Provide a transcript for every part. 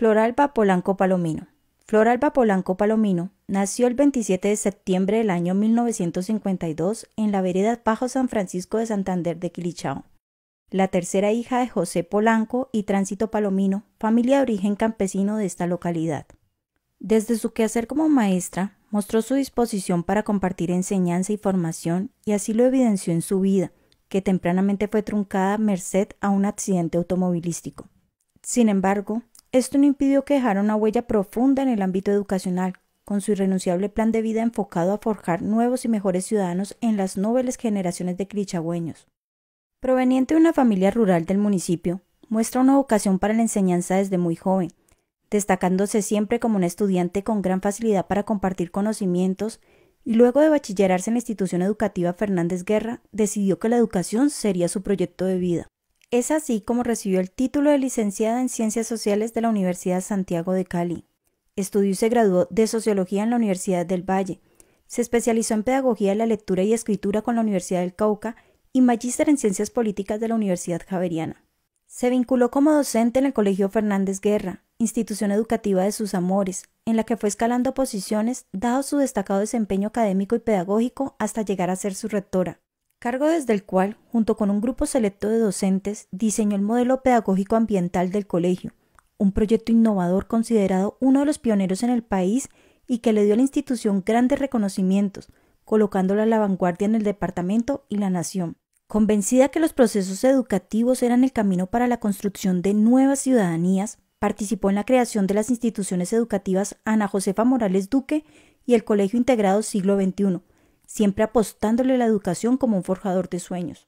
Floralba Polanco Palomino. Floralba Polanco Palomino nació el 27 de septiembre del año 1952 en la vereda Bajo San Francisco de Santander de Quilichao. La tercera hija de José Polanco y Tránsito Palomino, familia de origen campesino de esta localidad. Desde su quehacer como maestra, mostró su disposición para compartir enseñanza y formación y así lo evidenció en su vida, que tempranamente fue truncada merced a un accidente automovilístico. Sin embargo, esto no impidió que dejara una huella profunda en el ámbito educacional, con su irrenunciable plan de vida enfocado a forjar nuevos y mejores ciudadanos en las nobles generaciones de crichagüeños. Proveniente de una familia rural del municipio, muestra una vocación para la enseñanza desde muy joven, destacándose siempre como un estudiante con gran facilidad para compartir conocimientos y luego de bachillerarse en la institución educativa Fernández Guerra, decidió que la educación sería su proyecto de vida. Es así como recibió el título de licenciada en Ciencias Sociales de la Universidad Santiago de Cali. Estudió y se graduó de Sociología en la Universidad del Valle. Se especializó en Pedagogía de la Lectura y Escritura con la Universidad del Cauca y Magíster en Ciencias Políticas de la Universidad Javeriana. Se vinculó como docente en el Colegio Fernández Guerra, institución educativa de sus amores, en la que fue escalando posiciones dado su destacado desempeño académico y pedagógico hasta llegar a ser su rectora cargo desde el cual, junto con un grupo selecto de docentes, diseñó el modelo pedagógico ambiental del colegio, un proyecto innovador considerado uno de los pioneros en el país y que le dio a la institución grandes reconocimientos, colocándola a la vanguardia en el departamento y la nación. Convencida que los procesos educativos eran el camino para la construcción de nuevas ciudadanías, participó en la creación de las instituciones educativas Ana Josefa Morales Duque y el Colegio Integrado Siglo XXI, siempre apostándole a la educación como un forjador de sueños.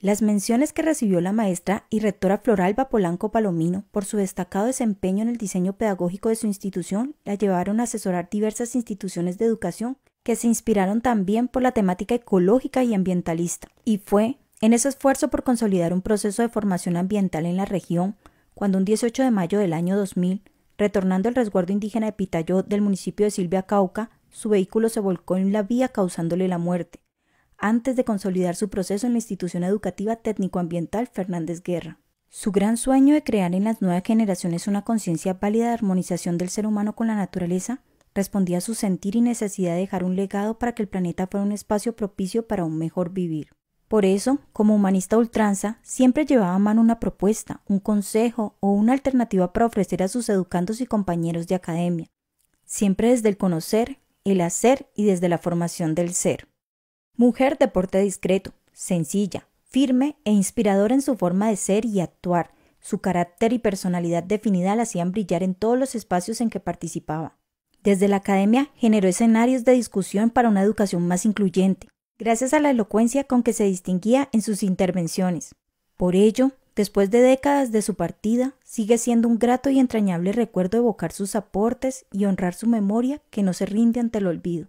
Las menciones que recibió la maestra y rectora Floralba Polanco Palomino por su destacado desempeño en el diseño pedagógico de su institución la llevaron a asesorar diversas instituciones de educación que se inspiraron también por la temática ecológica y ambientalista. Y fue en ese esfuerzo por consolidar un proceso de formación ambiental en la región cuando un 18 de mayo del año 2000, retornando al resguardo indígena de Pitayó del municipio de Silvia Cauca, su vehículo se volcó en la vía causándole la muerte, antes de consolidar su proceso en la institución educativa técnico-ambiental Fernández Guerra. Su gran sueño de crear en las nuevas generaciones una conciencia válida de armonización del ser humano con la naturaleza respondía a su sentir y necesidad de dejar un legado para que el planeta fuera un espacio propicio para un mejor vivir. Por eso, como humanista ultranza, siempre llevaba a mano una propuesta, un consejo o una alternativa para ofrecer a sus educandos y compañeros de academia, siempre desde el conocer, el hacer y desde la formación del ser. Mujer de porte discreto, sencilla, firme e inspiradora en su forma de ser y actuar. Su carácter y personalidad definida la hacían brillar en todos los espacios en que participaba. Desde la academia generó escenarios de discusión para una educación más incluyente, gracias a la elocuencia con que se distinguía en sus intervenciones. Por ello, después de décadas de su partida, sigue siendo un grato y entrañable recuerdo evocar sus aportes y honrar su memoria que no se rinde ante el olvido.